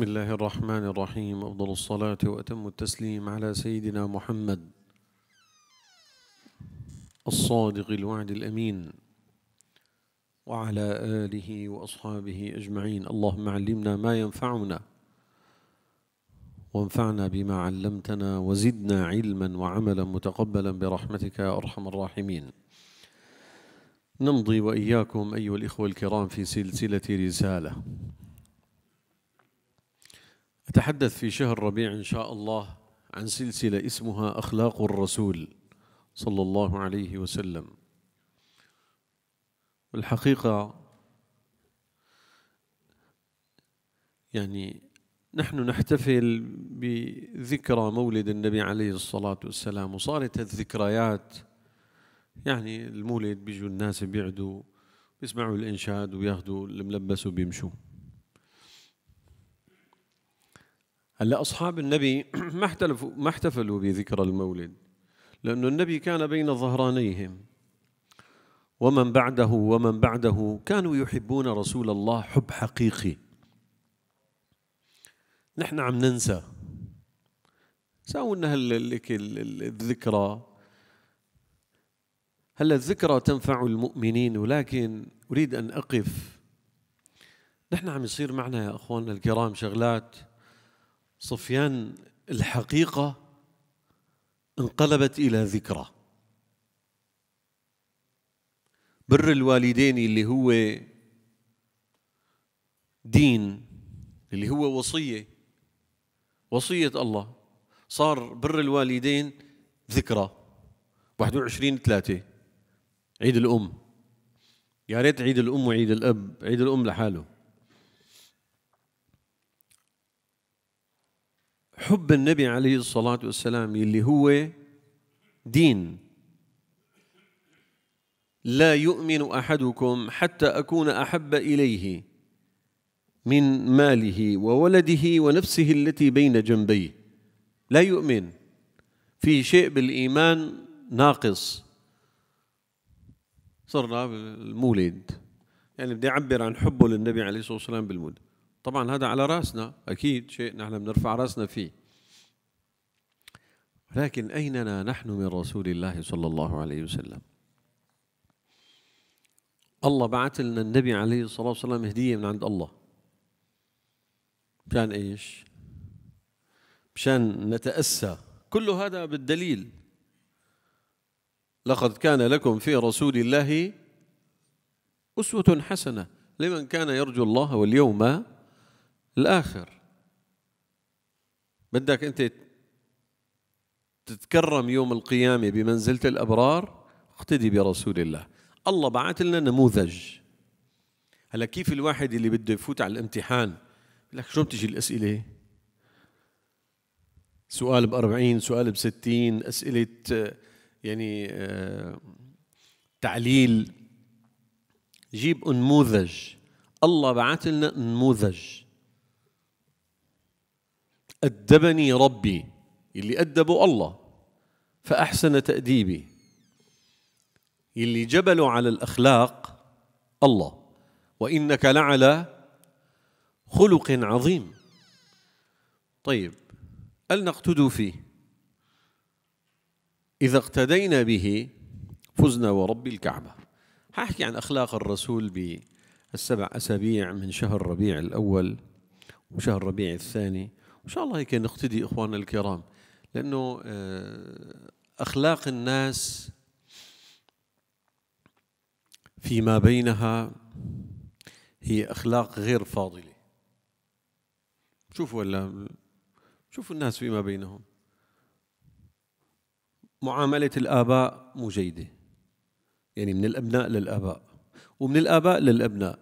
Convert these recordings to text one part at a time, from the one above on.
بسم الله الرحمن الرحيم أفضل الصلاة وأتم التسليم على سيدنا محمد الصادق الوعد الأمين وعلى آله وأصحابه أجمعين اللهم علمنا ما ينفعنا وانفعنا بما علمتنا وزدنا علما وعملا متقبلا برحمتك يا أرحم الراحمين نمضي وإياكم أيها الإخوة الكرام في سلسلة رسالة أتحدث في شهر ربيع إن شاء الله عن سلسلة اسمها أخلاق الرسول صلى الله عليه وسلم والحقيقة يعني نحن نحتفل بذكرى مولد النبي عليه الصلاة والسلام وصارت الذكريات يعني المولد بيجوا الناس بيعدوا بيسمعوا الإنشاد وياخذوا الملبس وبيمشوا هلا اصحاب النبي ما احتلفوا ما احتفلوا بذكرى المولد لانه النبي كان بين ظهرانيهم ومن بعده ومن بعده كانوا يحبون رسول الله حب حقيقي نحن عم ننسى ساووا لنا الذكرى هلا الذكرى تنفع المؤمنين ولكن اريد ان اقف نحن عم يصير معنا يا اخواننا الكرام شغلات صفيان الحقيقة انقلبت إلى ذكرى بر الوالدين اللي هو دين اللي هو وصية وصية الله صار بر الوالدين ذكرى 21 3 عيد الأم يا ريت عيد الأم وعيد الأب عيد الأم لحاله حب النبي عليه الصلاة والسلام اللي هو دين لا يؤمن أحدكم حتى أكون أحب إليه من ماله وولده ونفسه التي بين جنبيه لا يؤمن في شيء بالإيمان ناقص صرنا بالمولد يعني بدي أعبر عن حبه للنبي عليه الصلاة والسلام بالمولد طبعا هذا على راسنا أكيد شيء نحن بنرفع راسنا فيه لكن أيننا نحن من رسول الله صلى الله عليه وسلم الله بعث لنا النبي عليه الصلاة والسلام هدية من عند الله مشان إيش مشان نتأسى كل هذا بالدليل لقد كان لكم في رسول الله أسوة حسنة لمن كان يرجو الله واليوم الآخر بدك أنت تتكرم يوم القيامة بمنزلة الأبرار اقتدي برسول الله الله بعث لنا نموذج هلا كيف الواحد اللي بده يفوت على الامتحان لك شو بتجي الأسئلة سؤال بأربعين سؤال بستين أسئلة يعني آه، تعليل جيب نموذج الله بعث لنا نموذج أدبني ربي اللي أدبه الله فأحسن تأديبي اللي جبلوا على الأخلاق الله وإنك لعلى خلق عظيم طيب ألنقتدوا فيه إذا اقتدينا به فزنا ورب الكعبة حاحكي عن أخلاق الرسول بالسبع أسابيع من شهر ربيع الأول وشهر ربيع الثاني ان شاء الله هيك نقتدي اخواننا الكرام لانه آه، اخلاق الناس فيما بينها هي اخلاق غير فاضله شوفوا ولا شوفوا الناس فيما بينهم معامله الاباء مو جيده يعني من الابناء للاباء ومن الاباء للابناء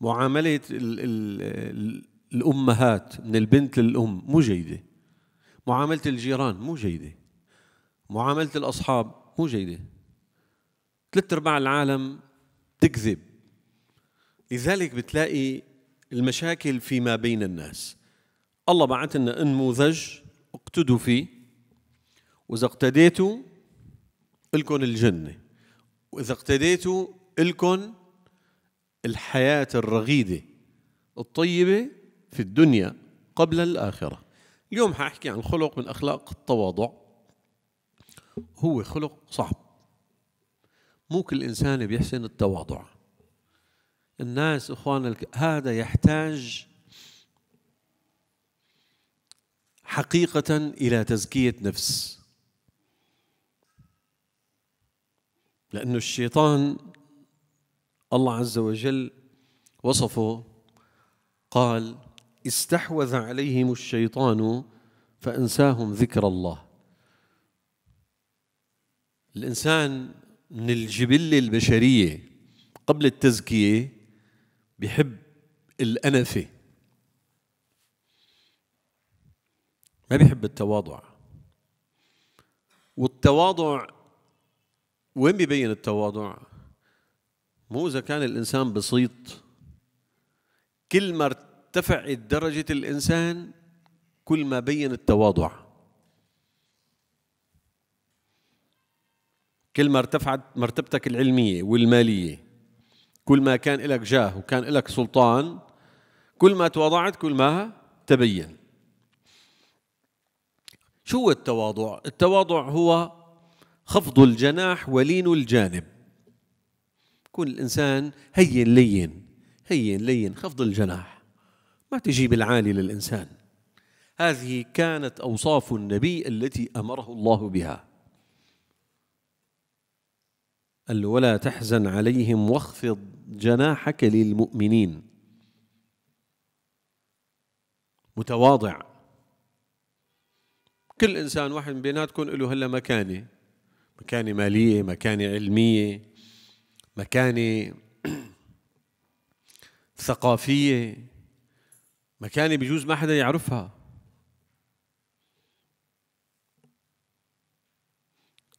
معامله ال ال الأمهات من البنت للأم مو جيدة معاملة الجيران مو جيدة معاملة الأصحاب مو جيدة ثلاث أرباع العالم تكذب لذلك بتلاقي المشاكل فيما بين الناس الله بعث لنا نموذج اقتدوا فيه وإذا اقتديتوا إلكم الجنة وإذا اقتديتوا إلكم الحياة الرغيدة الطيبة في الدنيا قبل الآخرة اليوم حأحكي عن خلق من أخلاق التواضع هو خلق صعب مو كل إنسان بيحسن التواضع الناس إخوانا هذا يحتاج حقيقة إلى تزكية نفس لأن الشيطان الله عز وجل وصفه قال استحوذ عليهم الشيطان فانساهم ذكر الله الانسان من الجبله البشريه قبل التزكيه بحب الانفه ما بيحب التواضع والتواضع وين بيبين التواضع مو اذا كان الانسان بسيط كل ما ارتفعت درجة الإنسان كل ما بين التواضع كل ما ارتفعت مرتبتك العلمية والمالية كل ما كان لك جاه وكان لك سلطان كل ما تواضعت كل ما تبين شو هو التواضع؟ التواضع هو خفض الجناح ولين الجانب كل الإنسان هين لين هين لين خفض الجناح ما تجيب العالي للإنسان هذه كانت أوصاف النبي التي أمره الله بها قال له ولا تحزن عليهم واخفض جناحك للمؤمنين متواضع كل إنسان واحد من بيناتكم له هلا مكانة مكانة مالية مكانة علمية مكانة ثقافية مكانة بجوز ما حدا يعرفها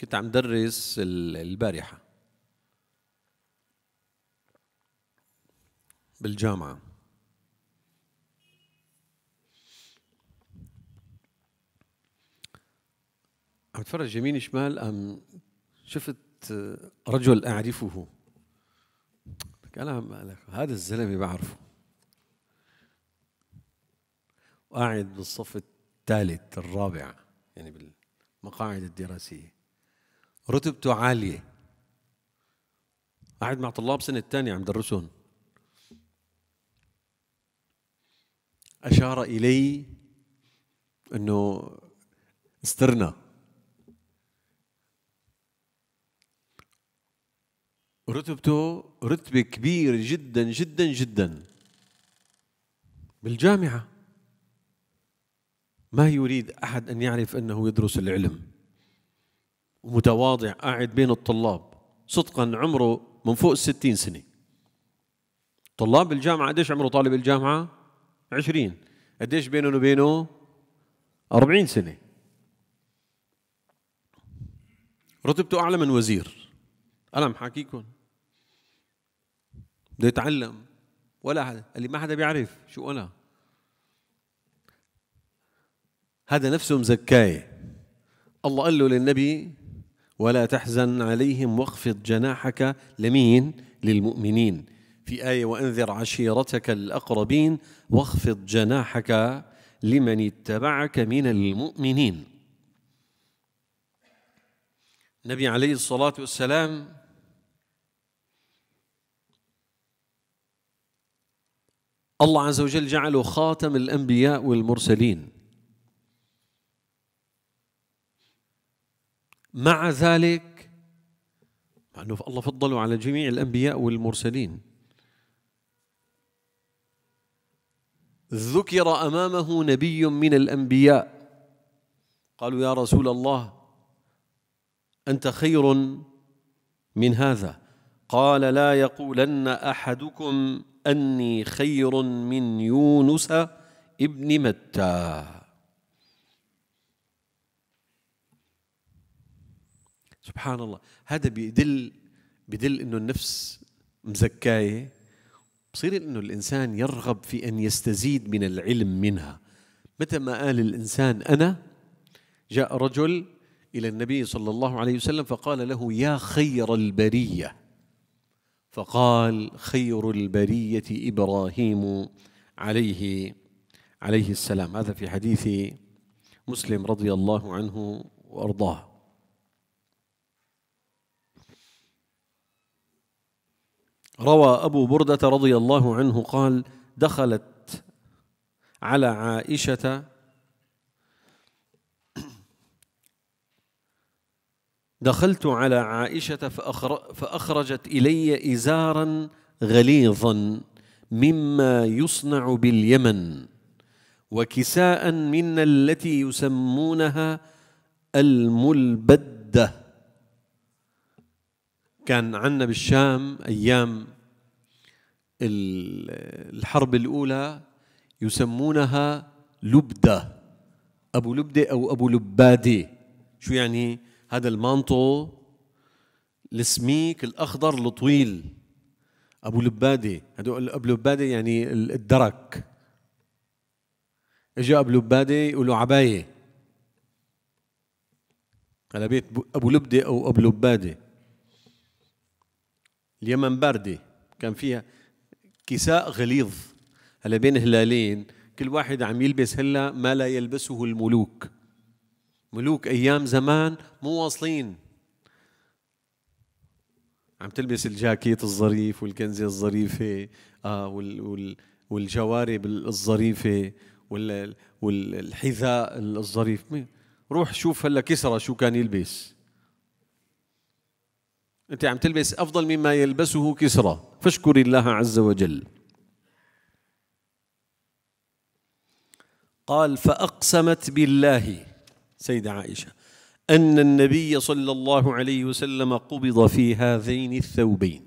كنت عم درس البارحة بالجامعة عم اتفرج يمين شمال أم شفت رجل أعرفه قال هذا الزلمة بعرفه وقاعد بالصف الثالث الرابع يعني بالمقاعد الدراسية رتبته عالية قاعد مع طلاب سنة الثانية عم درسون أشار إلي أنه استرنا رتبته رتبة كبيرة جدا جدا جدا بالجامعة ما يريد أحد أن يعرف أنه يدرس العلم ومتواضع قاعد بين الطلاب صدقا عمره من فوق الستين سنة طلاب الجامعة قديش عمره طالب الجامعة؟ عشرين قديش بينه وبينه؟ أربعين سنة رتبته أعلى من وزير أنا محاكيكم بده يتعلم ولا حدا قال لي ما حدا بيعرف شو أنا هذا نفسه مزكاية الله قال له للنبي ولا تحزن عليهم واخفض جناحك لمين للمؤمنين في آية وأنذر عشيرتك الأقربين واخفض جناحك لمن اتبعك من المؤمنين النبي عليه الصلاة والسلام الله عز وجل جعله خاتم الأنبياء والمرسلين مع ذلك مع أنه الله فضله على جميع الأنبياء والمرسلين ذكر أمامه نبي من الأنبياء قالوا يا رسول الله أنت خير من هذا قال لا يقولن أحدكم أني خير من يونس ابن متى سبحان الله هذا بيدل بدل انه النفس مزكايه بصير انه الانسان يرغب في ان يستزيد من العلم منها متى ما قال الانسان انا جاء رجل الى النبي صلى الله عليه وسلم فقال له يا خير البريه فقال خير البريه ابراهيم عليه عليه السلام هذا في حديث مسلم رضي الله عنه وارضاه روى أبو بردة رضي الله عنه قال دخلت على عائشة دخلت على عائشة فأخرجت إلي إزارا غليظا مما يصنع باليمن وكساء من التي يسمونها الملبده كان عندنا بالشام ايام الحرب الاولى يسمونها لبده ابو لبده او ابو لباده شو يعني هذا المانطو السميك الاخضر الطويل ابو لباده هدول ابو لباده يعني الدرك اجى ابو لباده يقولوا عبايه على بيت ابو لبده او ابو لباده اليمن باردة كان فيها كساء غليظ هلا بين هلالين كل واحد عم يلبس هلا ما لا يلبسه الملوك ملوك ايام زمان مو واصلين عم تلبس الجاكيت الظريف والكنزه الظريفه اه وال وال والجوارب الظريفه وال والحذاء الظريف روح شوف هلا كسرى شو كان يلبس أنت عم تلبس أفضل مما يلبسه كسرى فاشكري الله عز وجل قال فأقسمت بالله سيدة عائشة أن النبي صلى الله عليه وسلم قبض في هذين الثوبين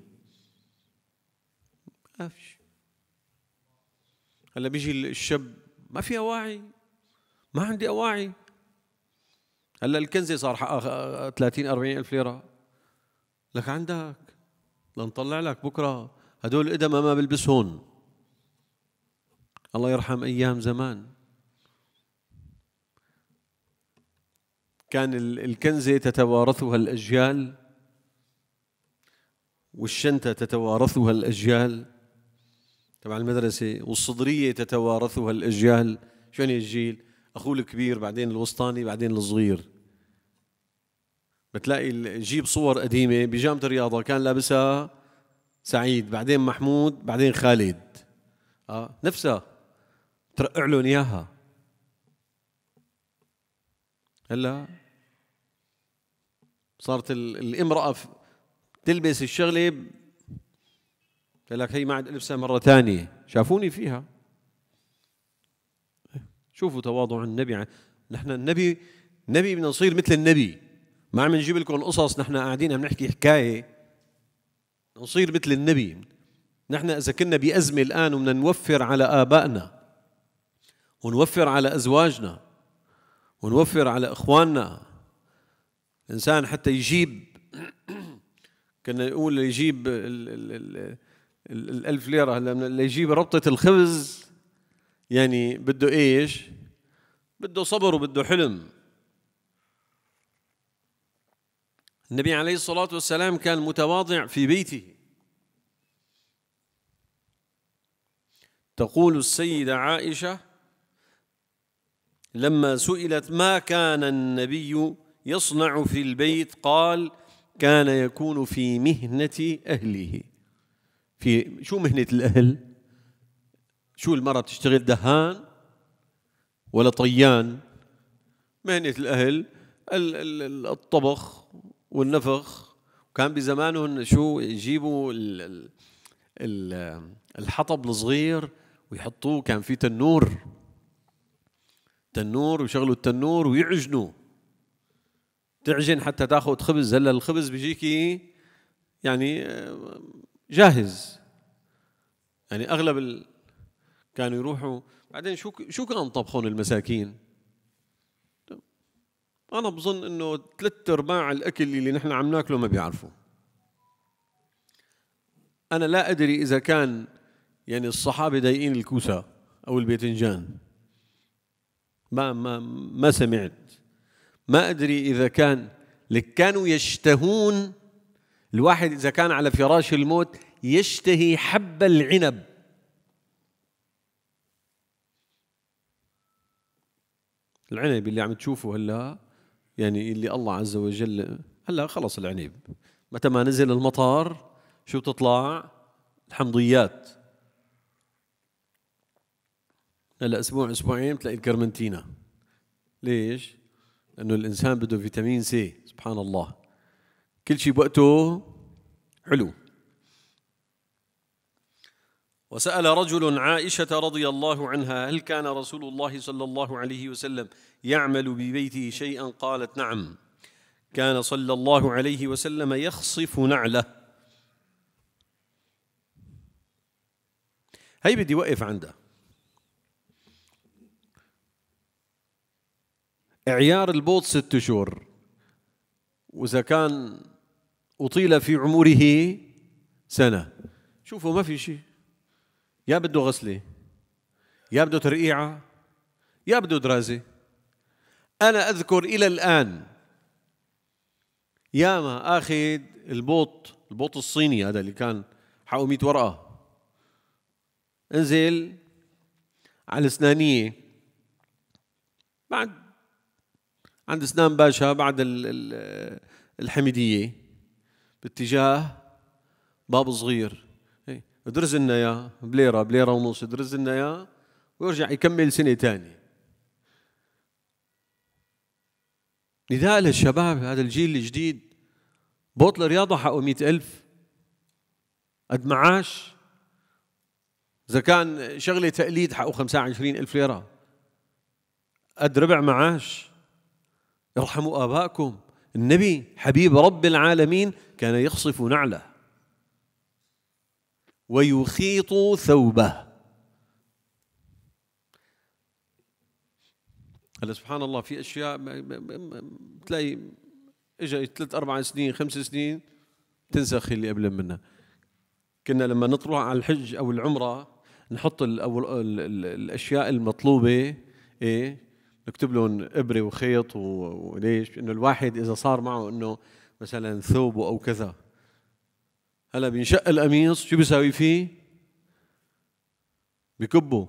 هلا بيجي الشاب ما في أواعي ما عندي أواعي هلا الكنزة صار حقها 30 40 ألف ليرة لك عندك لنطلع لك بكره هدول القدم ما بلبسهم الله يرحم ايام زمان كان الكنزه تتوارثها الاجيال والشنطه تتوارثها الاجيال تبع المدرسه والصدريه تتوارثها الاجيال شو يعني الجيل اخوه الكبير بعدين الوسطاني بعدين الصغير بتلاقي جيب صور قديمه بجامعه الرياضه كان لابسها سعيد بعدين محمود بعدين خالد اه نفسها ترقع لهم اياها هلا صارت الامراه تلبس الشغله قال لك هي ما عاد البسها مره ثانيه شافوني فيها شوفوا تواضع النبي نحن النبي نبي بدنا نصير مثل النبي ما عم نجيب لكم قصص نحن قاعدين عم نحكي حكايه نصير مثل النبي نحن اذا كنا بازمه الان وبدنا نوفر على ابائنا ونوفر على ازواجنا ونوفر على اخواننا انسان حتى يجيب كنا نقول يجيب الألف ليرة هلا ليجيب ربطة الخبز يعني بده إيش بده صبر وبده حلم النبي عليه الصلاة والسلام كان متواضع في بيته تقول السيدة عائشة لما سئلت ما كان النبي يصنع في البيت قال كان يكون في مهنة أهله في شو مهنة الأهل شو المرأة تشتغل دهان ولا طيان مهنة الأهل الطبخ والنفخ وكان بزمانهم شو يجيبوا ال ال الحطب الصغير ويحطوه كان في تنور تنور ويشغلوا التنور ويعجنوا تعجن حتى تاخذ خبز هلا الخبز بيجيكي يعني آه، جاهز يعني اغلب ال... كانوا يروحوا بعدين شو شو كانوا طبخون المساكين انا بظن انه ثلاث ارباع الاكل اللي نحن عم ناكله ما بيعرفوا انا لا ادري اذا كان يعني الصحابه ضايقين الكوسه او الباذنجان ما ما ما سمعت ما ادري اذا كان لك كانوا يشتهون الواحد اذا كان على فراش الموت يشتهي حب العنب العنب اللي عم تشوفه هلا يعني اللي الله عز وجل هلا خلص العنيب متى ما نزل المطر شو بتطلع الحمضيات هلا اسبوع اسبوعين بتلاقي الكرمنتينا ليش؟ لانه الانسان بده فيتامين سي سبحان الله كل شيء بوقته حلو وسأل رجل عائشة رضي الله عنها هل كان رسول الله صلى الله عليه وسلم يعمل ببيته شيئا قالت نعم كان صلى الله عليه وسلم يخصف نعله هي بدي وقف عندها إعيار البوط ست شهور وإذا كان أطيل في عمره سنة شوفوا ما في شيء يا بده غسله يا بده ترقيعه يا بده درازه انا اذكر الى الان ياما اخذ البوط البوط الصيني هذا اللي كان حقه 100 ورقه انزل على الاسنانيه بعد عند اسنان باشا بعد الحميديه باتجاه باب صغير درز لنا اياه بليره بليره ونص درز لنا اياه ويرجع يكمل سنه ثانيه نداء للشباب هذا الجيل الجديد بوط رياضة حقه مئة ألف قد معاش إذا كان شغلة تقليد حقه خمسة عشرين ألف ليرة قد ربع معاش ارحموا آبائكم النبي حبيب رب العالمين كان يخصف نعله ويخيط ثوبه هلا سبحان الله في اشياء بتلاقي اجى ثلاث اربع سنين خمس سنين تنسخ اللي قبل منها كنا لما نطلع على الحج او العمره نحط أو الاشياء المطلوبه ايه نكتب لهم ابره وخيط وليش انه الواحد اذا صار معه انه مثلا ثوبه او كذا هلا بينشق القميص شو بيساوي فيه؟ بكبه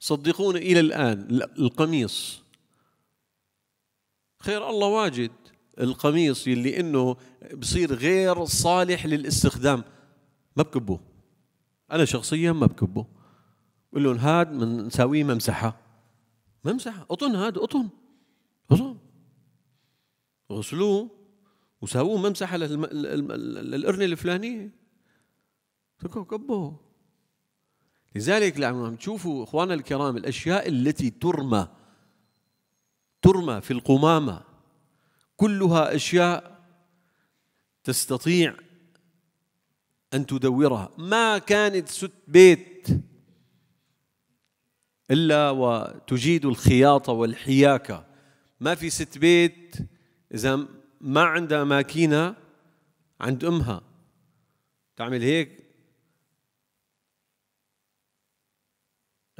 صدقوني إلى الآن القميص خير الله واجد القميص اللي انه بصير غير صالح للاستخدام ما بكبه انا شخصيا ما بكبه بقول لهم هاد بنساويه ممسحه ممسحه قطن هاد قطن قطن غسلوه وساووه ممسحه للقرنه الفلانيه فكوا كبوه لذلك لما تشوفوا اخواننا الكرام الاشياء التي ترمى ترمى في القمامه كلها اشياء تستطيع ان تدورها ما كانت ست بيت الا وتجيد الخياطه والحياكه ما في ست بيت إذا ما عندها ماكينة عند أمها تعمل هيك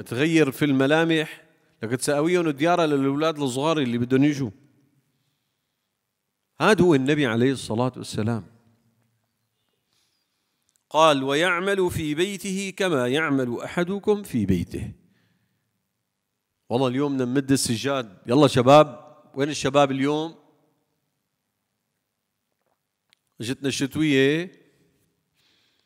تغير في الملامح لك تساويهم ديارها للأولاد الصغار اللي بدهم يجوا هذا هو النبي عليه الصلاة والسلام قال ويعمل في بيته كما يعمل أحدكم في بيته والله اليوم نمد السجاد يلا شباب وين الشباب اليوم جتنا الشتويه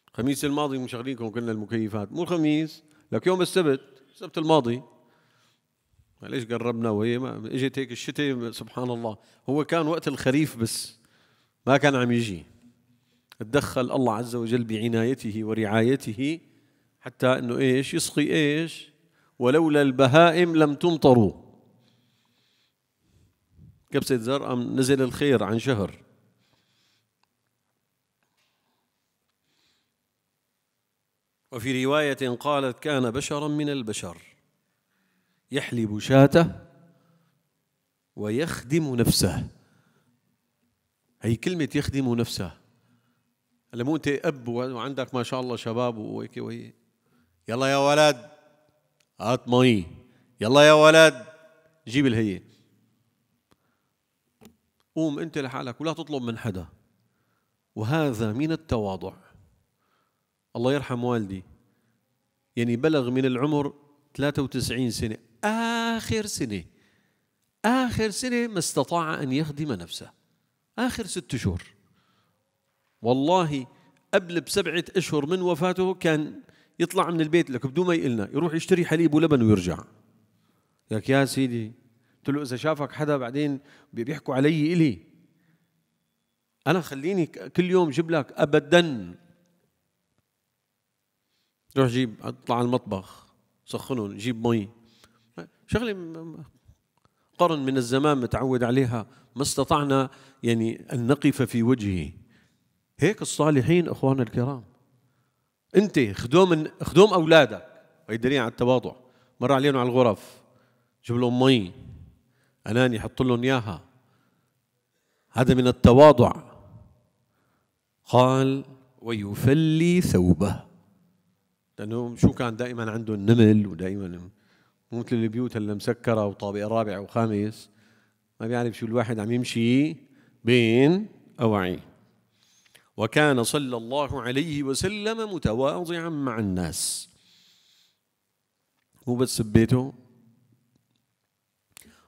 الخميس الماضي مشغلينكم كلنا المكيفات مو الخميس لك يوم السبت السبت الماضي ليش قربنا وهي ما اجت هيك الشتاء سبحان الله هو كان وقت الخريف بس ما كان عم يجي تدخل الله عز وجل بعنايته ورعايته حتى انه ايش يسقي ايش ولولا البهائم لم تمطروا كبسة زرقاء نزل الخير عن شهر وفي رواية قالت كان بشرا من البشر يحلب شاته ويخدم نفسه هي كلمة يخدم نفسه هلا مو أنت أب وعندك ما شاء الله شباب وهيك وهي يلا يا ولد هات مي يلا يا ولد جيب الهي قوم أنت لحالك ولا تطلب من حدا وهذا من التواضع الله يرحم والدي يعني بلغ من العمر 93 سنة آخر سنة آخر سنة ما استطاع أن يخدم نفسه آخر ست شهور والله قبل بسبعة أشهر من وفاته كان يطلع من البيت لك بدون ما يقلنا يروح يشتري حليب ولبن ويرجع لك يا سيدي قلت له إذا شافك حدا بعدين بيحكوا علي إلي أنا خليني كل يوم جيب لك أبدا روح جيب اطلع على المطبخ سخنهم جيب مي شغله قرن من الزمان متعود عليها ما استطعنا يعني ان نقف في وجهه هيك الصالحين اخواننا الكرام انت خدوم خدوم اولادك هي دليل على التواضع مر عليهم على الغرف جيب لهم مي اناني حط لهم اياها هذا من التواضع قال ويفلي ثوبه لانه شو كان دائما عنده النمل ودائما مو مثل البيوت اللي مسكره وطابق رابع وخامس ما بيعرف شو الواحد عم يمشي بين اواعيه وكان صلى الله عليه وسلم متواضعا مع الناس مو بس سبيته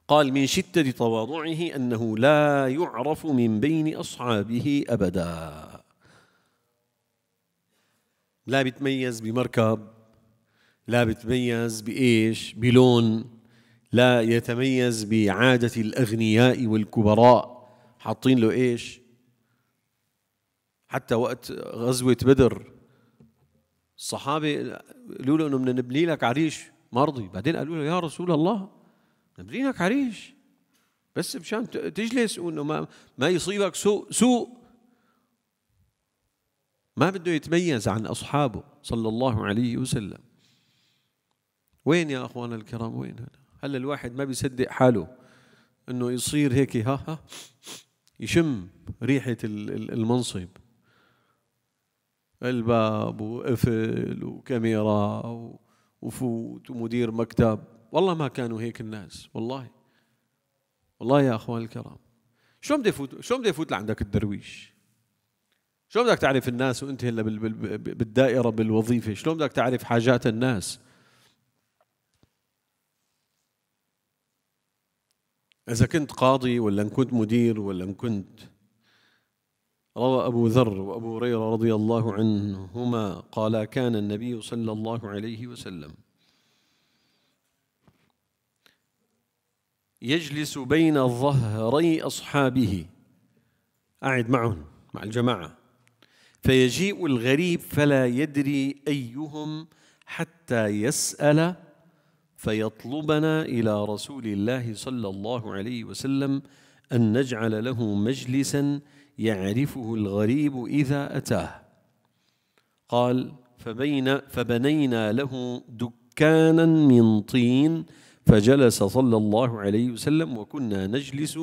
قال من شدة تواضعه أنه لا يعرف من بين أصحابه أبدا لا بيتميز بمركب لا بيتميز بإيش بلون لا يتميز بعادة الأغنياء والكبراء حاطين له إيش حتى وقت غزوة بدر الصحابة قالوا له إنه بدنا نبني لك عريش مرضي بعدين قالوا له يا رسول الله نبني لك عريش بس مشان تجلس وإنه ما, ما يصيبك سوء سوء ما بده يتميز عن أصحابه صلى الله عليه وسلم وين يا أخوانا الكرام وين هذا هلا الواحد ما بيصدق حاله أنه يصير هيك ها ها يشم ريحة المنصب الباب وقفل وكاميرا وفوت ومدير مكتب والله ما كانوا هيك الناس والله والله يا اخوان الكرام شلون بده يفوت شلون بده يفوت لعندك الدرويش شلون بدك تعرف الناس وانت هلا بالدائره بالوظيفه شلون بدك تعرف حاجات الناس اذا كنت قاضي ولا ان كنت مدير ولا ان كنت روى ابو ذر وابو هريره رضي الله عنهما قالا كان النبي صلى الله عليه وسلم يجلس بين ظهري اصحابه قاعد معهم مع الجماعه فيجيء الغريب فلا يدري أيهم حتى يسأل فيطلبنا إلى رسول الله صلى الله عليه وسلم أن نجعل له مجلسا يعرفه الغريب إذا أتاه قال فبين فبنينا له دكانا من طين فجلس صلى الله عليه وسلم وكنا نجلس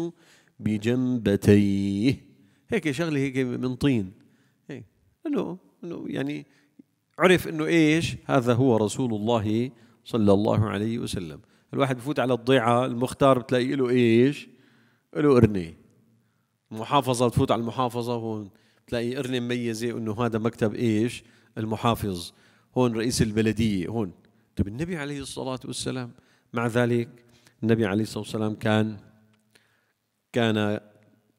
بجنبتيه هيك شغله هيك من طين انه انه يعني عرف انه ايش هذا هو رسول الله صلى الله عليه وسلم الواحد بفوت على الضيعه المختار بتلاقي له ايش له قرنه المحافظه بتفوت على المحافظه هون بتلاقي قرنه مميزه انه هذا مكتب ايش المحافظ هون رئيس البلديه هون طب النبي عليه الصلاه والسلام مع ذلك النبي عليه الصلاه والسلام كان كان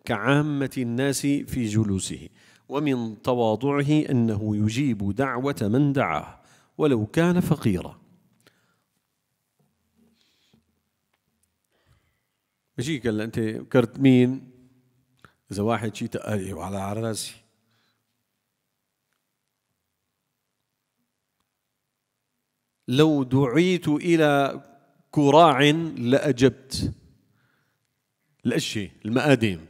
كعامه الناس في جلوسه ومن تواضعه أنه يجيب دعوة من دعاه ولو كان فقيرا ماشي هلا أنت كرت مين إذا واحد شيء تقالي وعلى راسي لو دعيت إلى كراع لأجبت الاشياء المآدم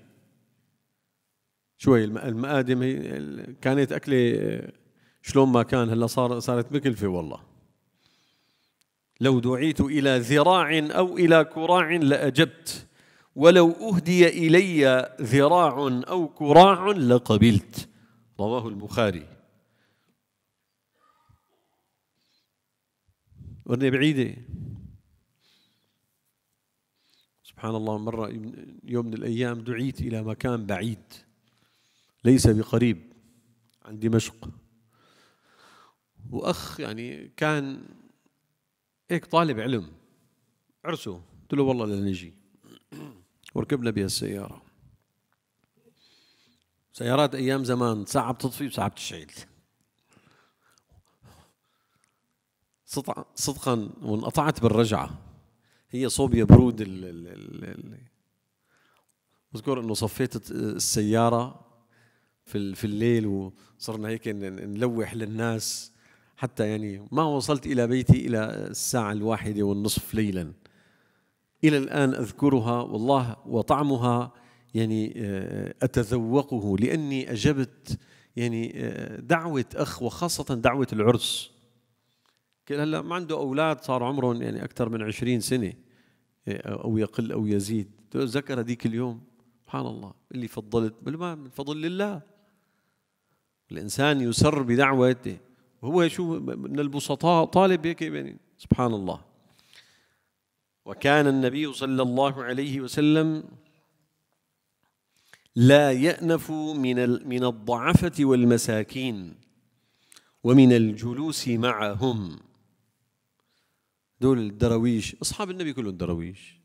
شوي المقادم هي كانت اكله شلون ما كان هلا صار صارت مكلفه والله لو دعيت الى ذراع او الى كراع لاجبت ولو اهدي الي ذراع او كراع لقبلت رواه البخاري ورني بعيده سبحان الله مرة يوم من الأيام دعيت إلى مكان بعيد ليس بقريب عن دمشق واخ يعني كان هيك طالب علم عرسه قلت له والله لنجي وركبنا بها السياره سيارات ايام زمان ساعه بتطفي وساعه بتشعل صدقا وانقطعت بالرجعه هي صوبيا برود ال ال ال اذكر انه صفيت السياره في في الليل وصرنا هيك نلوح للناس حتى يعني ما وصلت إلى بيتي إلى الساعة الواحدة والنصف ليلا إلى الآن أذكرها والله وطعمها يعني آه، أتذوقه لأني أجبت يعني آه، دعوة أخ وخاصة دعوة العرس هلا ما عنده أولاد صار عمرهم يعني أكثر من عشرين سنة آه، أو يقل أو يزيد ذكر هذيك اليوم سبحان الله اللي فضلت بل ما من فضل الله الإنسان يسر بدعوته وهو شو من البسطاء طالب هيك يعني سبحان الله وكان النبي صلى الله عليه وسلم لا يأنف من من الضعفة والمساكين ومن الجلوس معهم دول الدراويش أصحاب النبي كلهم دراويش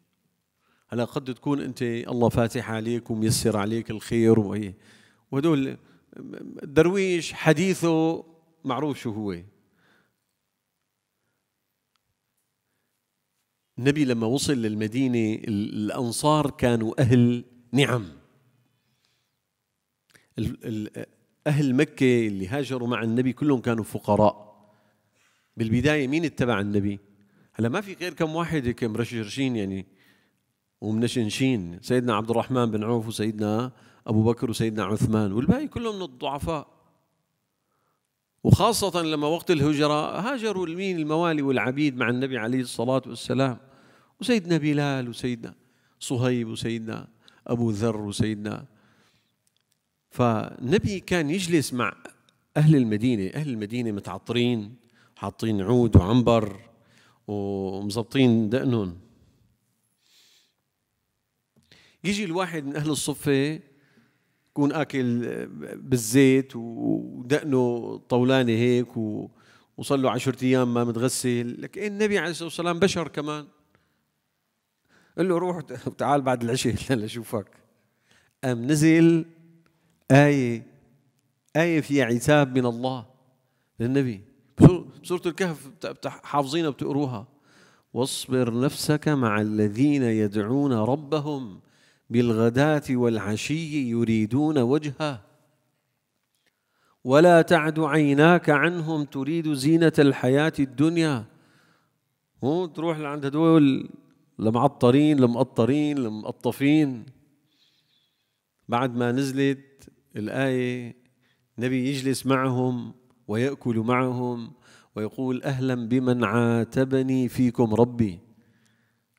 هلا قد تكون أنت الله فاتح عليك وميسر عليك الخير وهي ودول درويش حديثه معروف شو هو النبي لما وصل للمدينة الأنصار كانوا أهل نعم أهل مكة اللي هاجروا مع النبي كلهم كانوا فقراء بالبداية مين اتبع النبي هلا ما في غير كم واحد هيك مرشرشين يعني ومنشنشين سيدنا عبد الرحمن بن عوف وسيدنا أبو بكر وسيدنا عثمان والباقي كلهم من الضعفاء وخاصة لما وقت الهجرة هاجروا المين الموالي والعبيد مع النبي عليه الصلاة والسلام وسيدنا بلال وسيدنا صهيب وسيدنا أبو ذر وسيدنا فالنبي كان يجلس مع أهل المدينة أهل المدينة متعطرين حاطين عود وعنبر ومزبطين دقنهم يجي الواحد من أهل الصفة يكون اكل بالزيت ودقنه طولانه هيك وصار له 10 ايام ما متغسل، لك إيه النبي عليه الصلاه والسلام بشر كمان قال له روح تعال بعد العشاء لاشوفك قام نزل آية آية فيها عتاب من الله للنبي بسورة الكهف حافظينها بتقروها واصبر نفسك مع الذين يدعون ربهم بالغداة والعشي يريدون وجهه ولا تعد عيناك عنهم تريد زينة الحياة الدنيا هو تروح لعند هدول لمعطرين لمقطرين لمقطفين بعد ما نزلت الآية نبي يجلس معهم ويأكل معهم ويقول أهلا بمن عاتبني فيكم ربي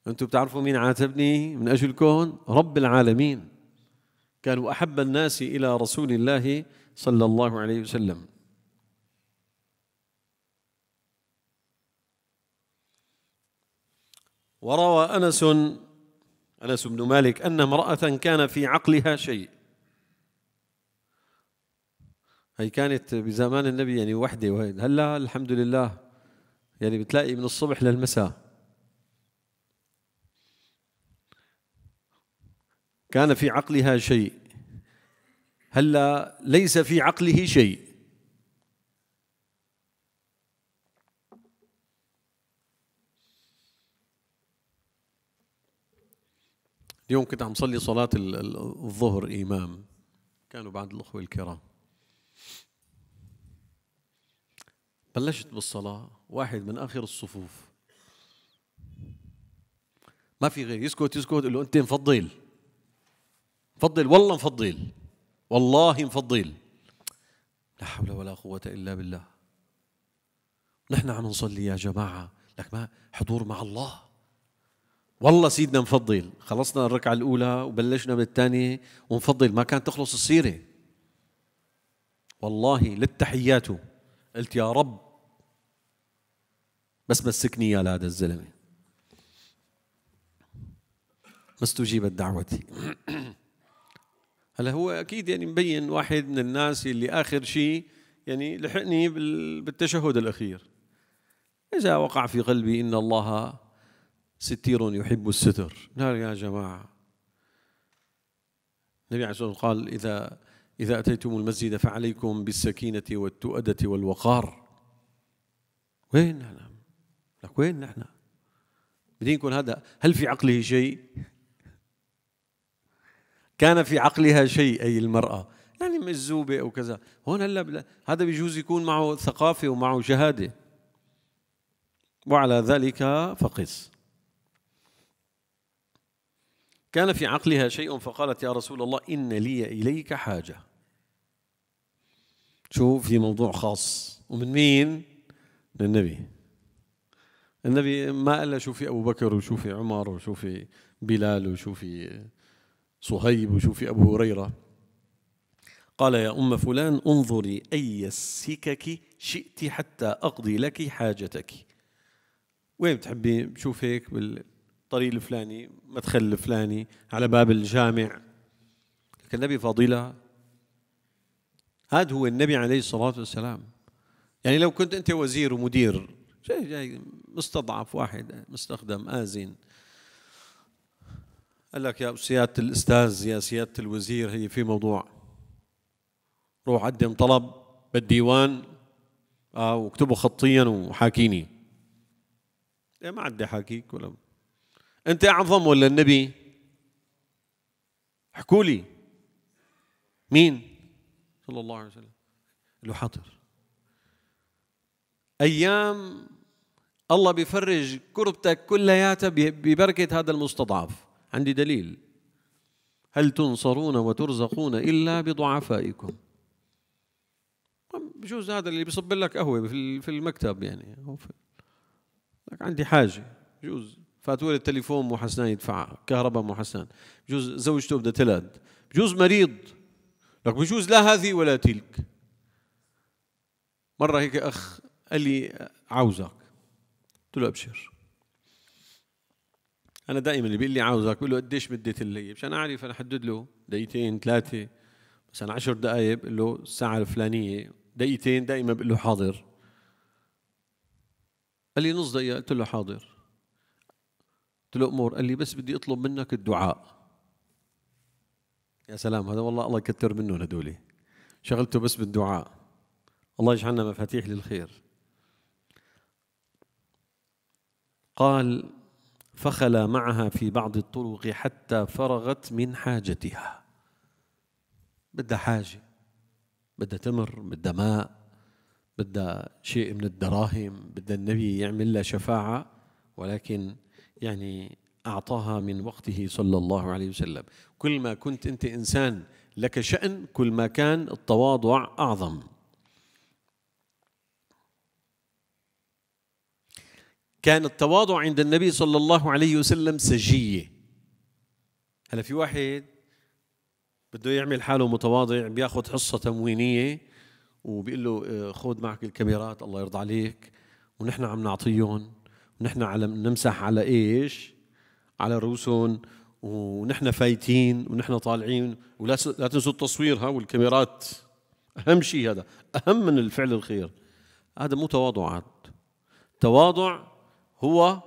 أنتم بتعرفوا مين عاتبني من أجلكم رب العالمين كانوا أحب الناس إلى رسول الله صلى الله عليه وسلم وروى أنس أنس بن مالك أن امرأة كان في عقلها شيء هي كانت بزمان النبي يعني وحدة هلا الحمد لله يعني بتلاقي من الصبح للمساء كان في عقلها شيء هلا ليس في عقله شيء اليوم كنت عم صلي صلاة الظهر إمام كانوا بعد الأخوة الكرام بلشت بالصلاة واحد من آخر الصفوف ما في غير يسكت يسكت يقول له أنت مفضل مفضل والله مفضل والله مفضل لا حول ولا قوة إلا بالله نحن عم نصلي يا جماعة لك ما حضور مع الله والله سيدنا مفضل خلصنا الركعة الأولى وبلشنا بالثانية ومفضل ما كانت تخلص السيرة والله للتحيات قلت يا رب بس مسكني يا لهذا الزلمة ما استجيبت دعوتي هلا هو اكيد يعني مبين واحد من الناس اللي اخر شيء يعني لحقني بالتشهد الاخير اذا وقع في قلبي ان الله ستير يحب الستر لا يا جماعه النبي عليه الصلاه والسلام قال اذا اذا اتيتم المسجد فعليكم بالسكينه والتؤده والوقار وين نحن؟ لك وين نحن؟ بدي يكون هذا هل في عقله شيء؟ كان في عقلها شيء أي المرأة يعني مزوبة أو كذا هون هلا هذا بيجوز يكون معه ثقافة ومعه شهادة وعلى ذلك فقس كان في عقلها شيء فقالت يا رسول الله إن لي إليك حاجة شو في موضوع خاص ومن مين؟ من النبي النبي ما قال في أبو بكر وشو في عمر وشو في بلال وشو في صهيب وشوفي أبو هريرة قال يا أم فلان انظري أي السكك شئت حتى أقضي لك حاجتك وين بتحبي شوف هيك بالطريق الفلاني مدخل الفلاني على باب الجامع لكن النبي فضيلة هذا هو النبي عليه الصلاة والسلام يعني لو كنت أنت وزير ومدير شيء جاي مستضعف واحد مستخدم آزن قال لك يا سيادة الأستاذ يا سيادة الوزير هي في موضوع روح قدم طلب بالديوان آه واكتبه خطيا وحاكيني إيه ما عندي حاكيك ولا أنت أعظم ولا النبي؟ احكوا لي مين؟ صلى الله عليه وسلم له حاضر أيام الله بيفرج كربتك كلياتها ببركة هذا المستضعف عندي دليل هل تنصرون وترزقون إلا بضعفائكم بجوز هذا اللي بيصب لك قهوة في المكتب يعني لك عندي حاجة بجوز فاتورة التليفون مو حسنان يدفعها كهرباء مو حسنان بجوز زوجته بدها تلد بجوز مريض لك بجوز لا هذه ولا تلك مرة هيك أخ قال لي عاوزك قلت له أبشر انا دائما اللي بيقول لي عاوزك بقول له قديش مده اللي مشان اعرف انا احدد له دقيقتين ثلاثه مثلا عشر دقائق بقول له الساعه الفلانيه دقيقتين دائما بقول له حاضر قال لي نص دقيقه قلت له حاضر قلت له امور قال لي بس بدي اطلب منك الدعاء يا سلام هذا والله الله يكثر منه هدول شغلته بس بالدعاء الله يجعلنا مفاتيح للخير قال فخلا معها في بعض الطرق حتى فرغت من حاجتها بدها حاجة بدها تمر بدها ماء بدها شيء من الدراهم بدها النبي يعمل لها شفاعة ولكن يعني أعطاها من وقته صلى الله عليه وسلم كل ما كنت أنت إنسان لك شأن كل ما كان التواضع أعظم كان التواضع عند النبي صلى الله عليه وسلم سجية هلا في واحد بده يعمل حاله متواضع بياخذ حصة تموينية وبيقول له آه، خذ معك الكاميرات الله يرضى عليك ونحن عم نعطيهم ونحن على نمسح على ايش؟ على رؤوسهم ونحن فايتين ونحن طالعين ولا لا تنسوا التصوير ها والكاميرات اهم شيء هذا اهم من الفعل الخير هذا مو تواضع تواضع هو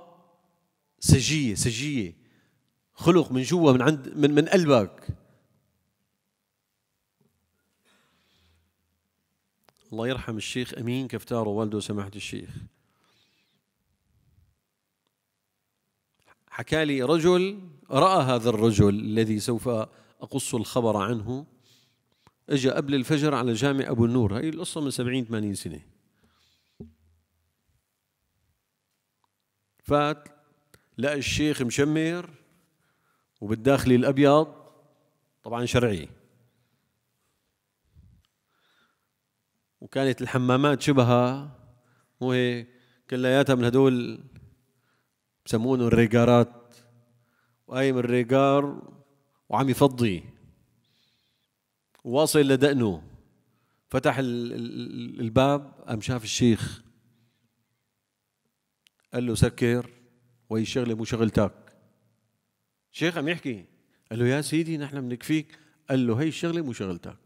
سجيه سجيه خلق من جوا من عند من من قلبك الله يرحم الشيخ امين كفتار والده سماحه الشيخ حكى لي رجل راى هذا الرجل الذي سوف اقص الخبر عنه إجا قبل الفجر على جامع ابو النور هي القصه من 70 80 سنه فات لقى الشيخ مشمر وبالداخلي الأبيض طبعا شرعي وكانت الحمامات شبهها مو هيك كلياتها من هدول بسمونه الريجارات وقايم الريجار وعم يفضي واصل لدقنه فتح الباب قام شاف الشيخ قال له سكر وهي الشغله مو شغلتك الشيخ عم يحكي قال له يا سيدي نحن بنكفيك قال له هي الشغله مو شغلتك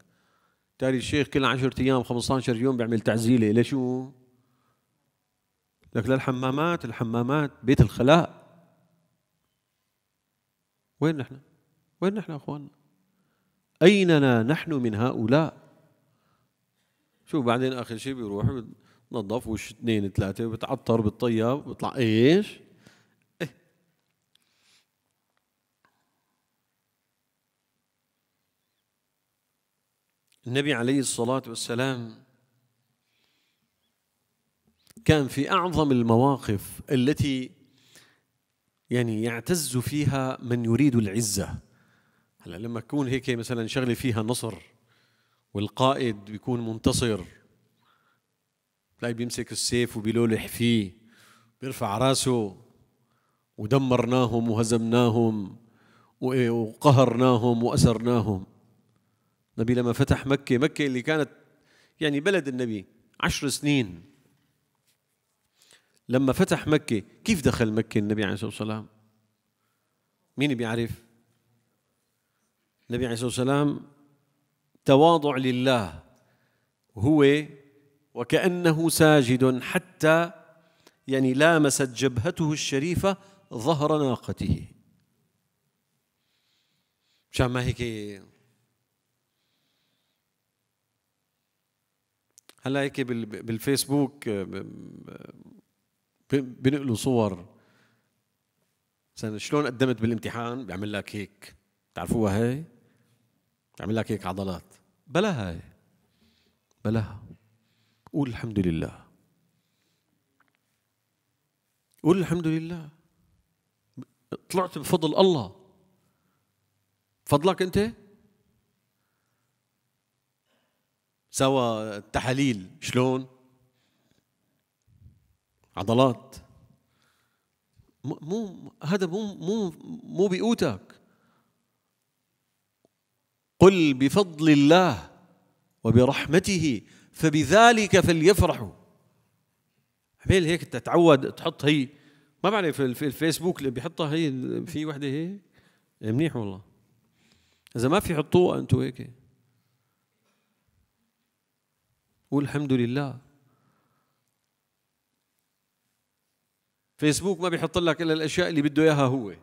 تاري الشيخ كل 10 ايام 15 يوم بيعمل تعزيله لشو؟ لك للحمامات الحمامات بيت الخلاء وين نحن؟ وين نحن اخواننا؟ ايننا نحن من هؤلاء؟ شوف بعدين اخر شيء بيروح نظف وش اثنين ثلاثة بتعطر بتطيب بطلع ايش؟ إيه. النبي عليه الصلاة والسلام كان في أعظم المواقف التي يعني يعتز فيها من يريد العزة هلا لما تكون هيك مثلا شغلة فيها نصر والقائد بيكون منتصر تلاقي بيمسك السيف وبيلولح فيه بيرفع راسه ودمرناهم وهزمناهم وقهرناهم وأسرناهم النبي لما فتح مكة مكة اللي كانت يعني بلد النبي عشر سنين لما فتح مكة كيف دخل مكة النبي عليه الصلاة والسلام مين بيعرف النبي عليه الصلاة والسلام تواضع لله هو وكأنه ساجد حتى يعني لامست جبهته الشريفة ظهر ناقته مشان ما هيك هلا هيك بالفيسبوك آه، بنقلوا صور مثلا شلون قدمت بالامتحان بيعمل لك هيك بتعرفوها هي بيعمل لك هيك عضلات بلا هاي بلاها قول الحمد لله قول الحمد لله طلعت بفضل الله فضلك انت سوا التحاليل شلون عضلات مو هذا مو مو مو بقوتك قل بفضل الله وبرحمته فبذلك فليفرحوا عمال هيك تتعود تحط هي ما بعرف الفيسبوك اللي بيحطها هي في وحده هيك إيه، منيح والله اذا ما في حطوها انتم هيك قول الحمد لله فيسبوك ما بيحط لك الا الاشياء اللي بده اياها هو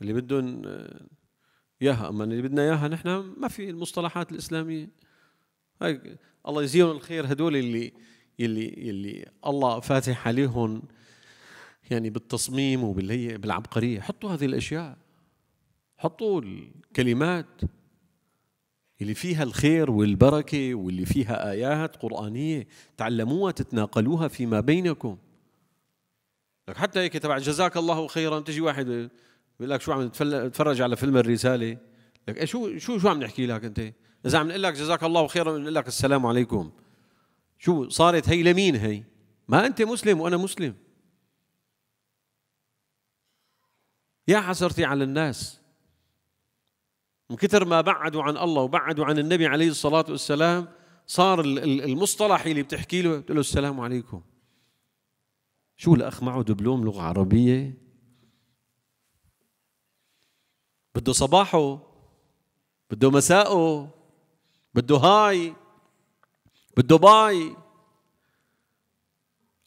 اللي بدهم آه، اياها اما اللي بدنا اياها نحن ما في المصطلحات الاسلاميه الله يجزيهم الخير هذول اللي اللي اللي الله فاتح عليهم يعني بالتصميم وبالهي بالعبقريه حطوا هذه الاشياء حطوا الكلمات اللي فيها الخير والبركه واللي فيها ايات قرانيه تعلموها تتناقلوها فيما بينكم لك حتى هيك تبع جزاك الله خيرا تجي واحد بيقول لك شو عم تتفرج على فيلم الرساله لك إيه، شو شو شو عم نحكي لك انت اذا عم نقول لك جزاك الله خيرا بنقول لك السلام عليكم شو صارت هي لمين هي ما انت مسلم وانا مسلم يا حسرتي على الناس من كثر ما بعدوا عن الله وبعدوا عن النبي عليه الصلاة والسلام صار المصطلح اللي بتحكي له بتقول له السلام عليكم شو الأخ معه دبلوم لغة عربية بده صباحه بده مساءه بده هاي بده باي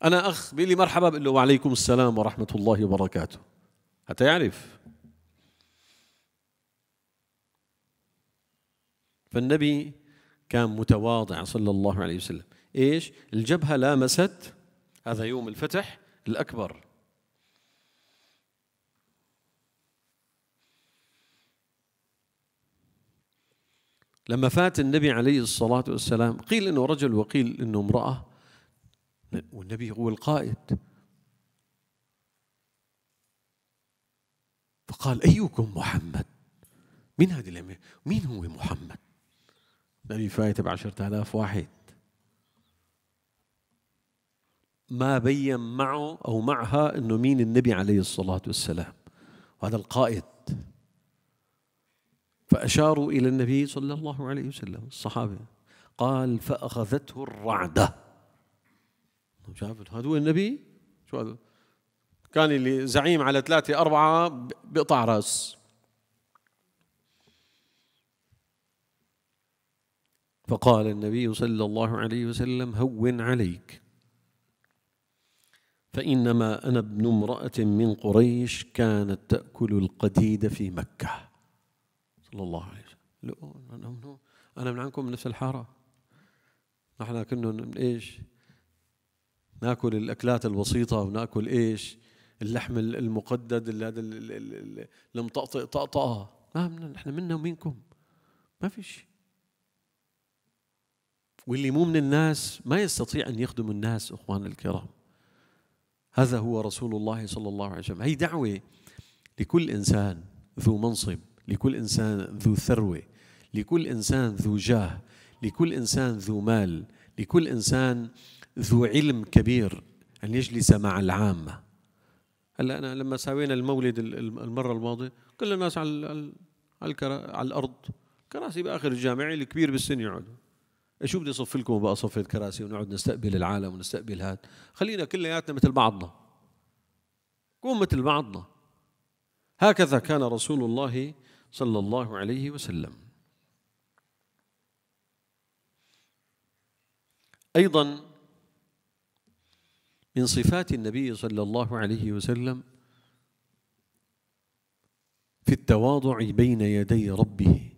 انا اخ بيقول لي مرحبا بقول له وعليكم السلام ورحمه الله وبركاته حتى يعرف فالنبي كان متواضع صلى الله عليه وسلم ايش الجبهه لامست هذا يوم الفتح الاكبر لما فات النبي عليه الصلاة والسلام قيل إنه رجل وقيل إنه امرأة والنبي هو القائد فقال أيكم محمد مين هذه الأمير مين هو محمد النبي فايت بعشرة آلاف واحد ما بين معه أو معها أنه مين النبي عليه الصلاة والسلام وهذا القائد فأشاروا إلى النبي صلى الله عليه وسلم الصحابة قال فأخذته الرعدة طيب، شاف هذا هو النبي شو هذا كان اللي زعيم على ثلاثة أربعة بقطع راس فقال النبي صلى الله عليه وسلم هون عليك فإنما أنا ابن امرأة من قريش كانت تأكل القديد في مكة صلى الله عليه وسلم أنا من عندكم من نفس الحارة نحن كنا من إيش ناكل الأكلات البسيطة وناكل إيش اللحم المقدد اللي هذا المطقطق طقطقة ما من نحن منا ومنكم ما في شيء واللي مو من الناس ما يستطيع ان يخدم الناس اخوان الكرام هذا هو رسول الله صلى الله عليه وسلم هي دعوه لكل انسان ذو منصب لكل انسان ذو ثروه لكل انسان ذو جاه لكل انسان ذو مال لكل انسان ذو علم كبير ان يجلس مع العامه هلا انا لما سوينا المولد المره الماضيه كل الناس على على على الارض كراسي باخر الجامعي الكبير بالسن يقعد شو بدي اصف لكم بقى صف كراسي ونقعد نستقبل العالم ونستقبل هاد خلينا كلياتنا مثل بعضنا كون مثل بعضنا هكذا كان رسول الله صلى الله عليه وسلم ايضا من صفات النبي صلى الله عليه وسلم في التواضع بين يدي ربه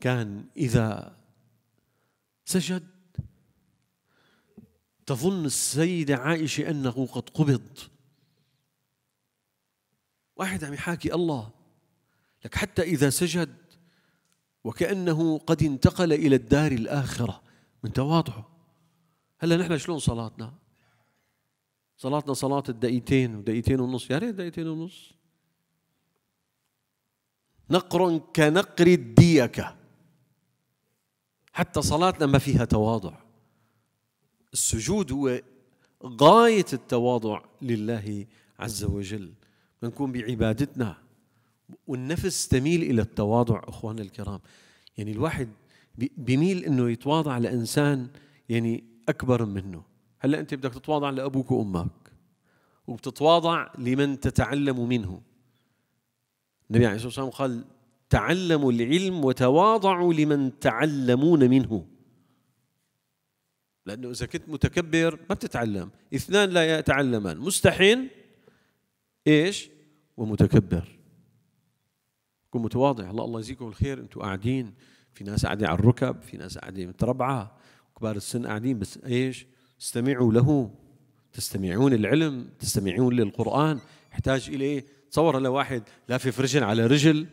كان اذا سجد تظن السيدة عائشة أنه قد قبض واحد عم يحاكي الله لك حتى إذا سجد وكأنه قد انتقل إلى الدار الآخرة من تواضعه هلا نحن شلون صلاتنا؟ صلاتنا صلاة الدقيقتين ودقيقتين ونص يا ريت دقيقتين ونص نقر كنقر الديكة حتى صلاتنا ما فيها تواضع السجود هو غاية التواضع لله عز وجل بنكون بعبادتنا والنفس تميل الى التواضع اخواننا الكرام يعني الواحد بيميل انه يتواضع لانسان يعني اكبر منه هلا انت بدك تتواضع لابوك وامك وبتتواضع لمن تتعلم منه النبي عليه الصلاه والسلام قال تعلموا العلم وتواضعوا لمن تعلمون منه لانه اذا كنت متكبر ما بتتعلم اثنان لا يتعلمان مستحين ايش ومتكبر يكون متواضع الله الله يجزيكم الخير انتم قاعدين في ناس قاعدين على الركب في ناس قاعدين متربعه كبار السن قاعدين بس ايش استمعوا له تستمعون العلم تستمعون للقرآن يحتاج إليه إيه؟ تصور هلا واحد لافف رجل على رجل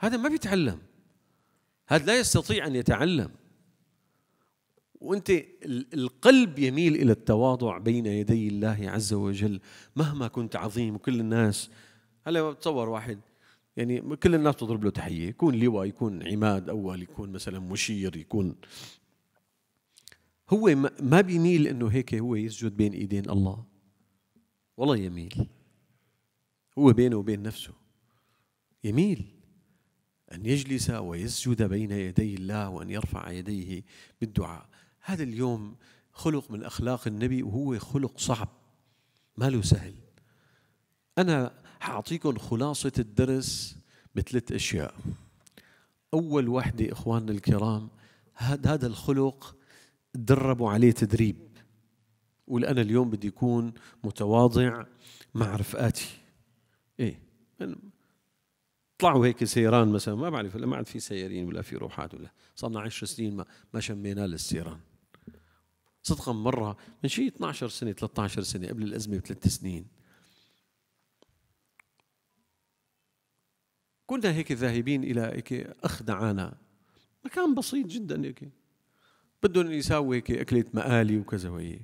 هذا ما بيتعلم هذا لا يستطيع أن يتعلم وانت القلب يميل الى التواضع بين يدي الله عز وجل مهما كنت عظيم وكل الناس هلا بتصور واحد يعني كل الناس تضرب له تحيه يكون لواء يكون عماد اول يكون مثلا مشير يكون هو ما بيميل انه هيك هو يسجد بين ايدين الله والله يميل هو بينه وبين نفسه يميل ان يجلس ويسجد بين يدي الله وان يرفع يديه بالدعاء هذا اليوم خلق من اخلاق النبي وهو خلق صعب ما له سهل انا حاعطيكم خلاصة الدرس بثلاث أشياء أول وحدة إخواننا الكرام هذا الخلق تدربوا عليه تدريب انا اليوم بدي يكون متواضع مع رفقاتي إيه يعني طلعوا هيك سيران مثلا ما بعرف ما عاد في سيارين ولا في روحات ولا صرنا 10 سنين ما ما شمينا للسيران صدقا مره من شيء 12 سنه 13 سنه قبل الازمه بثلاث سنين كنا هيك ذاهبين الى هيك اخ دعانا مكان بسيط جدا هيك بدهم يساوي هيك اكله مقالي وكذا وهي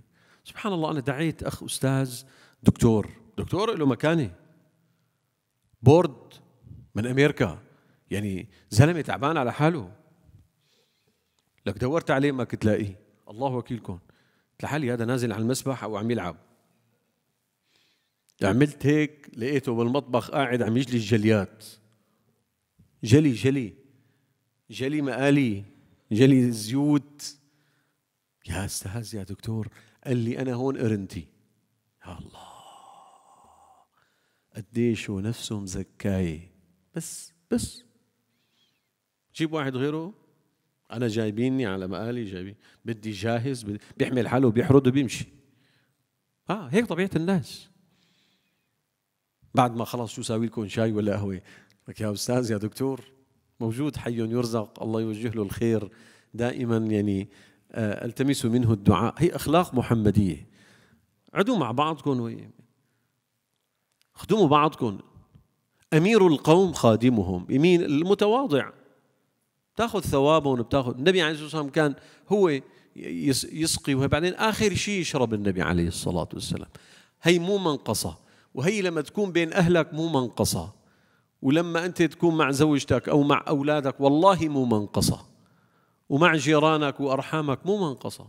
سبحان الله انا دعيت اخ استاذ دكتور دكتور له مكانه بورد من امريكا يعني زلمه تعبان على حاله لك دورت عليه ما كنت لاقيه الله وكيلكم قلت لحالي هذا نازل على المسبح او عم يلعب عملت هيك لقيته بالمطبخ قاعد عم يجلي الجليات جلي جلي جلي مقالي جلي زيوت يا استاذ يا دكتور قال لي انا هون قرنتي يا الله قديش هو نفسه مزكايه بس بس جيب واحد غيره انا جايبيني على مقالي جايبين بدي جاهز بدي بيحمل حاله بيحرد وبيمشي اه هيك طبيعه الناس بعد ما خلص شو ساوي لكم شاي ولا قهوه لك يا أستاذ يا دكتور موجود حي يرزق الله يوجه له الخير دائما يعني آه، التمس منه الدعاء هي أخلاق محمدية عدوا مع بعضكم وي خدموا بعضكم أمير القوم خادمهم يمين المتواضع تاخذ ثوابهم بتاخذ النبي عليه الصلاة والسلام كان هو يسقي وبعدين آخر شيء يشرب النبي عليه الصلاة والسلام هي مو منقصة وهي لما تكون بين أهلك مو منقصة ولما أنت تكون مع زوجتك أو مع أولادك والله مو منقصة ومع جيرانك وأرحامك مو منقصة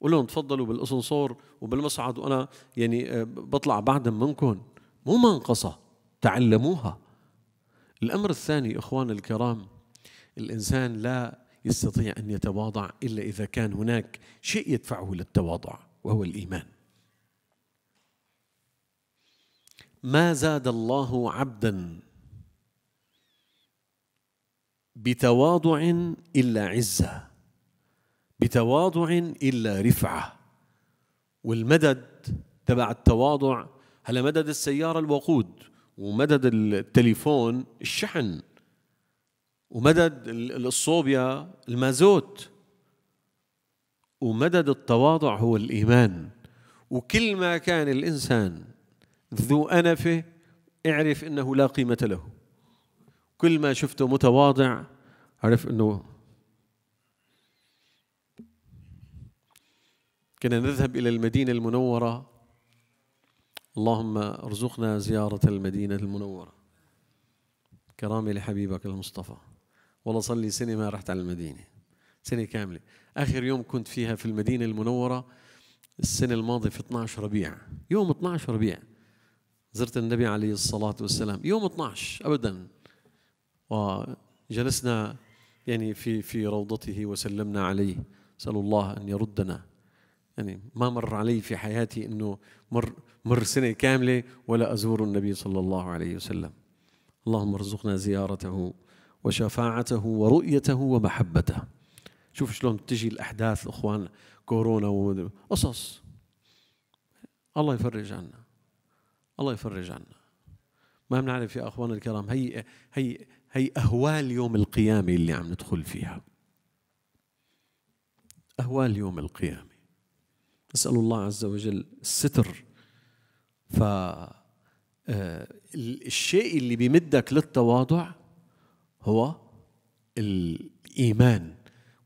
قول لهم تفضلوا بالاسنصور وبالمصعد وأنا يعني آه، بطلع بعد منكم مو منقصة تعلموها الأمر الثاني إخوان الكرام الإنسان لا يستطيع أن يتواضع إلا إذا كان هناك شيء يدفعه للتواضع وهو الإيمان ما زاد الله عبدا بتواضع إلا عزة بتواضع إلا رفعة والمدد تبع التواضع هلا مدد السيارة الوقود ومدد التليفون الشحن ومدد الصوبيا المازوت ومدد التواضع هو الإيمان وكل ما كان الإنسان ذو أنفة اعرف أنه لا قيمة له كل ما شفته متواضع عرف انه كنا نذهب الى المدينه المنوره اللهم ارزقنا زياره المدينه المنوره كرامه لحبيبك المصطفى والله صار لي سنه ما رحت على المدينه سنه كامله اخر يوم كنت فيها في المدينه المنوره السنه الماضيه في 12 ربيع يوم 12 ربيع زرت النبي عليه الصلاه والسلام يوم 12 ابدا وجلسنا يعني في في روضته وسلمنا عليه نسأل الله أن يردنا يعني ما مر علي في حياتي أنه مر مر سنة كاملة ولا أزور النبي صلى الله عليه وسلم اللهم ارزقنا زيارته وشفاعته ورؤيته ومحبته شوف شلون تجي الأحداث أخوان كورونا وقصص الله يفرج عنا الله يفرج عنا ما بنعرف يا أخوان الكرام هي هي هي أهوال يوم القيامة اللي عم ندخل فيها أهوال يوم القيامة نسأل الله عز وجل الستر ف آه، الشيء اللي بيمدك للتواضع هو الإيمان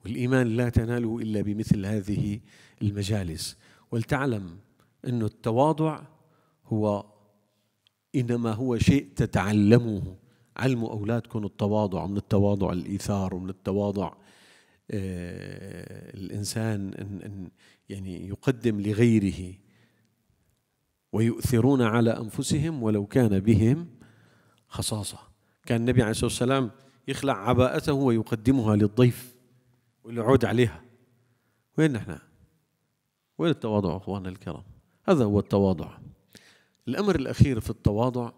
والإيمان لا تناله إلا بمثل هذه المجالس ولتعلم أن التواضع هو إنما هو شيء تتعلمه علموا أولادكم التواضع من التواضع الإيثار ومن التواضع آه، الإنسان أن يعني يقدم لغيره ويؤثرون على أنفسهم ولو كان بهم خصاصة كان النبي عليه الصلاة والسلام يخلع عباءته ويقدمها للضيف ويعود عليها وين نحن؟ وين التواضع أخواننا الكرام؟ هذا هو التواضع الأمر الأخير في التواضع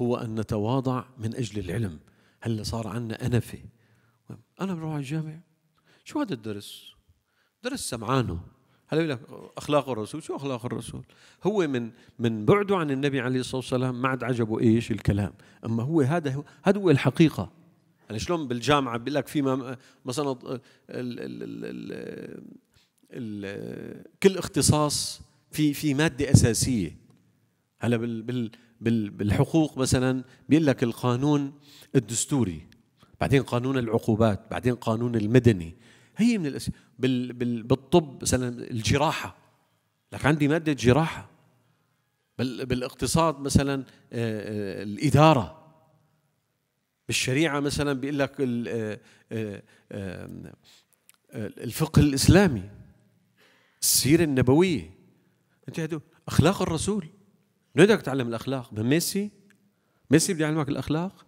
هو أن نتواضع من أجل العلم هلا صار عندنا أنفة أنا بروح على الجامع شو هذا الدرس؟ درس سمعانه هلا لك اخلاق الرسول شو اخلاق الرسول هو من من بعده عن النبي عليه الصلاه والسلام ما عاد عجبه ايش الكلام اما هو هذا هو هذا هو الحقيقه يعني شلون بالجامعه بيقول لك في مثلا ال ال ال ال كل اختصاص في في ماده اساسيه هلا بال بال بالحقوق مثلا بيقول لك القانون الدستوري بعدين قانون العقوبات بعدين قانون المدني هي من الأس... بال... بال... بالطب مثلا الجراحه لك عندي ماده جراحه بال... بالاقتصاد مثلا آه، آه، الاداره بالشريعه مثلا بيقول لك آه، الفقه الاسلامي السيره النبويه انت اخلاق الرسول من وين بدك تتعلم الاخلاق؟ من ميسي؟ ميسي بده يعلمك الاخلاق؟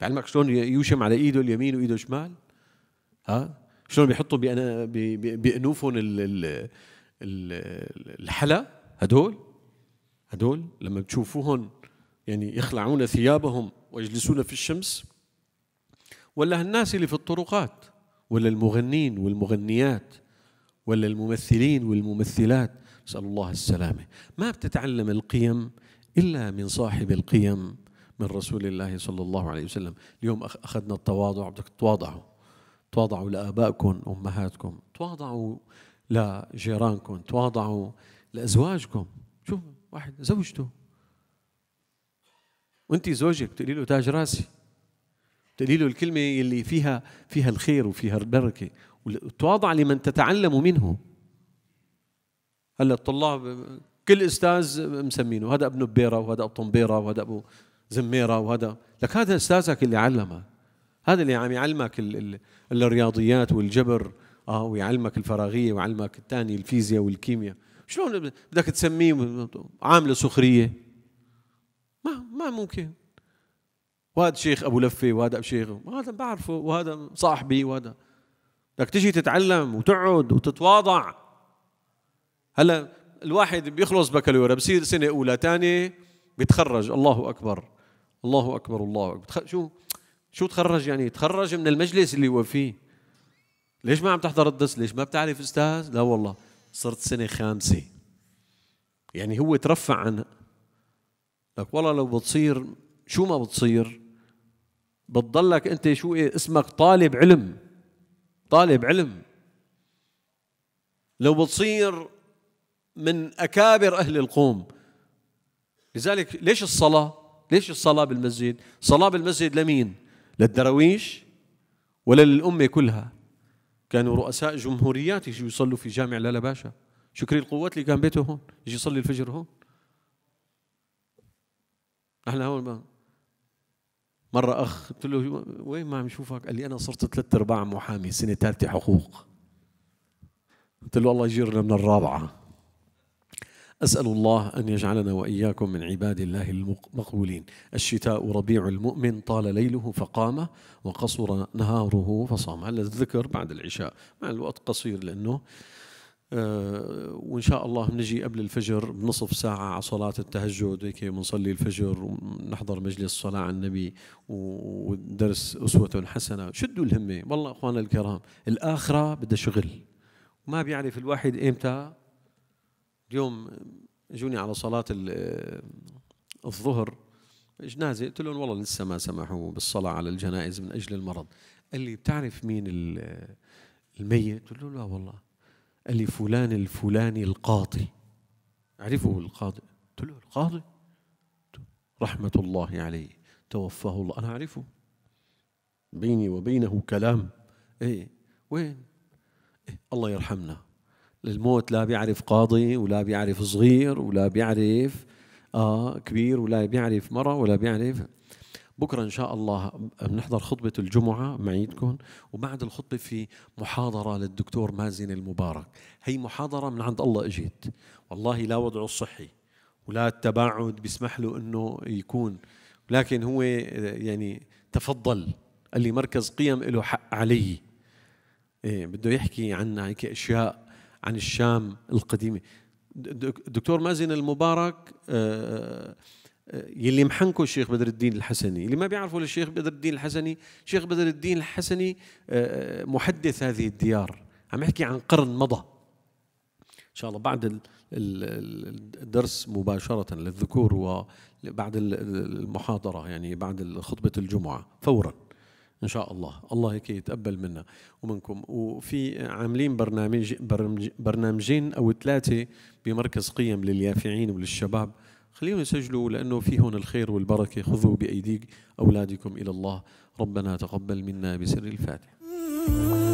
بيعلمك شلون يوشم على ايده اليمين وايده الشمال؟ ها؟ شلون بيحطوا بانوفهم الحلا هدول هدول لما بتشوفوهم يعني يخلعون ثيابهم ويجلسون في الشمس ولا هالناس اللي في الطرقات ولا المغنين والمغنيات ولا الممثلين والممثلات نسأل الله السلامة ما بتتعلم القيم إلا من صاحب القيم من رسول الله صلى الله عليه وسلم اليوم أخذنا التواضع بدك تتواضعوا تواضعوا لآبائكم أمهاتكم تواضعوا لجيرانكم تواضعوا لأزواجكم شوف واحد زوجته وانت زوجك بتقولي له تاج راسي بتقولي له الكلمة اللي فيها فيها الخير وفيها البركة وتواضع لمن تتعلم منه هلا الطلاب كل استاذ مسمينه هذا ابن بيره وهذا ابو طنبيره وهذا ابو زميره وهذا لك هذا استاذك اللي علمك هذا اللي عم يعني يعلمك ال ال الرياضيات والجبر اه ويعلمك الفراغيه ويعلمك الثاني الفيزياء والكيمياء شلون بدك تسميه عامله سخريه ما ما ممكن وهذا شيخ ابو لفه وهذا شيخ هذا بعرفه وهذا صاحبي وهذا بدك تجي تتعلم وتقعد وتتواضع هلا الواحد بيخلص بكالوريا بصير سنه اولى ثانيه بيتخرج الله اكبر الله اكبر الله اكبر شو شو تخرج يعني تخرج من المجلس اللي هو فيه ليش ما عم تحضر الدرس ليش ما بتعرف استاذ لا والله صرت سنه خامسه يعني هو ترفع عن لك والله لو بتصير شو ما بتصير بتضلك انت شو إيه اسمك طالب علم طالب علم لو بتصير من أكابر أهل القوم لذلك ليش الصلاة ليش الصلاة بالمسجد صلاة بالمسجد لمين للدرويش ولا للأمة كلها كانوا رؤساء جمهوريات يجوا يصلوا في جامع لالا باشا شكري القوات اللي كان بيته هون يجي يصلي الفجر هون احنا هون مرة أخ قلت له وين ما عم يشوفك؟ قال لي أنا صرت ثلاث أرباع محامي سنة ثالثة حقوق قلت له الله يجيرنا من الرابعة أسأل الله أن يجعلنا وإياكم من عباد الله المقبولين الشتاء ربيع المؤمن طال ليله فقام وقصر نهاره فصام على الذكر بعد العشاء مع الوقت قصير لأنه آه، وإن شاء الله بنجي قبل الفجر بنصف ساعة على صلاة التهجد هيك بنصلي الفجر ونحضر مجلس صلاة على النبي ودرس أسوة حسنة شدوا الهمة والله أخوانا الكرام الآخرة بدها شغل ما بيعرف الواحد إمتى اليوم جوني على صلاة الظهر جنازة قلت لهم والله لسه ما سمحوا بالصلاة على الجنائز من أجل المرض قال لي بتعرف مين الميت قلت له لا والله قال لي فلان الفلاني القاضي عرفه القاضي قلت له القاضي رحمة الله عليه توفاه الله أنا أعرفه بيني وبينه كلام إيه وين إيه الله يرحمنا الموت لا بيعرف قاضي ولا بيعرف صغير ولا بيعرف آه كبير ولا بيعرف مرة ولا بيعرف بكرة إن شاء الله بنحضر خطبة الجمعة معيدكم وبعد الخطبة في محاضرة للدكتور مازن المبارك هي محاضرة من عند الله إجيت والله لا وضعه الصحي ولا التباعد بيسمح له أنه يكون لكن هو يعني تفضل قال لي مركز قيم له حق علي إيه بده يحكي عنا هيك أشياء عن الشام القديمة دكتور مازن المبارك آه، آه، يلي محنكه الشيخ بدر الدين الحسني اللي ما بيعرفوا الشيخ بدر الدين الحسني الشيخ بدر الدين الحسني آه، محدث هذه الديار عم يحكي عن قرن مضى ان شاء الله بعد الدرس مباشره للذكور وبعد المحاضره يعني بعد خطبه الجمعه فورا ان شاء الله الله هيك يتقبل منا ومنكم وفي عاملين برنامج برنامجين او ثلاثه بمركز قيم لليافعين وللشباب خليهم يسجلوا لانه في هون الخير والبركه خذوا بايدي اولادكم الى الله ربنا تقبل منا بسر الفاتحه